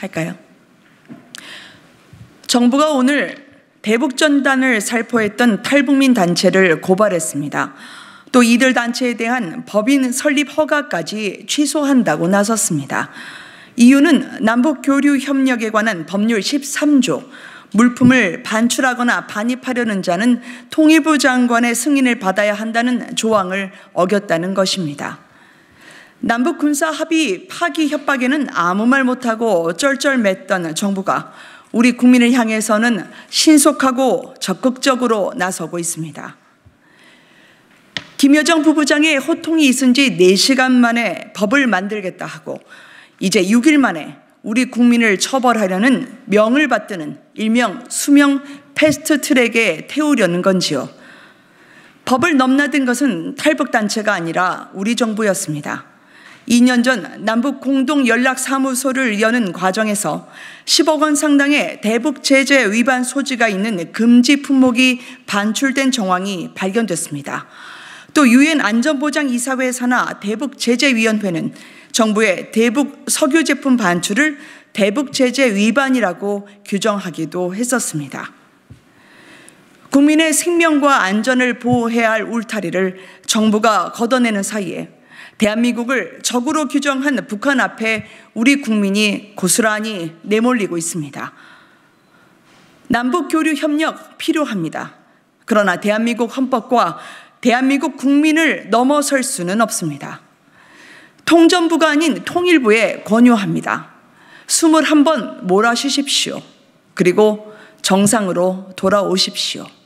할까요? 정부가 오늘 대북전단을 살포했던 탈북민 단체를 고발했습니다. 또 이들 단체에 대한 법인 설립 허가까지 취소한다고 나섰습니다. 이유는 남북교류협력에 관한 법률 13조, 물품을 반출하거나 반입하려는 자는 통일부 장관의 승인을 받아야 한다는 조항을 어겼다는 것입니다. 남북 군사 합의 파기 협박에는 아무 말 못하고 쩔쩔맸던 정부가 우리 국민을 향해서는 신속하고 적극적으로 나서고 있습니다. 김여정 부부장의 호통이 있은 지 4시간 만에 법을 만들겠다 하고 이제 6일 만에 우리 국민을 처벌하려는 명을 받드는 일명 수명 패스트 트랙에 태우려는 건지요. 법을 넘나든 것은 탈북단체가 아니라 우리 정부였습니다. 2년 전 남북 공동 연락 사무소를 여는 과정에서 10억 원 상당의 대북 제재 위반 소지가 있는 금지 품목이 반출된 정황이 발견됐습니다. 또 유엔 안전보장이사회 산하 대북 제재위원회는 정부의 대북 석유 제품 반출을 대북 제재 위반이라고 규정하기도 했었습니다. 국민의 생명과 안전을 보호해야 할 울타리를 정부가 걷어내는 사이에 대한민국을 적으로 규정한 북한 앞에 우리 국민이 고스란히 내몰리고 있습니다. 남북 교류 협력 필요합니다. 그러나 대한민국 헌법과 대한민국 국민을 넘어설 수는 없습니다. 통전부가 아닌 통일부에 권유합니다. 21번 몰아쉬십시오. 그리고 정상으로 돌아오십시오.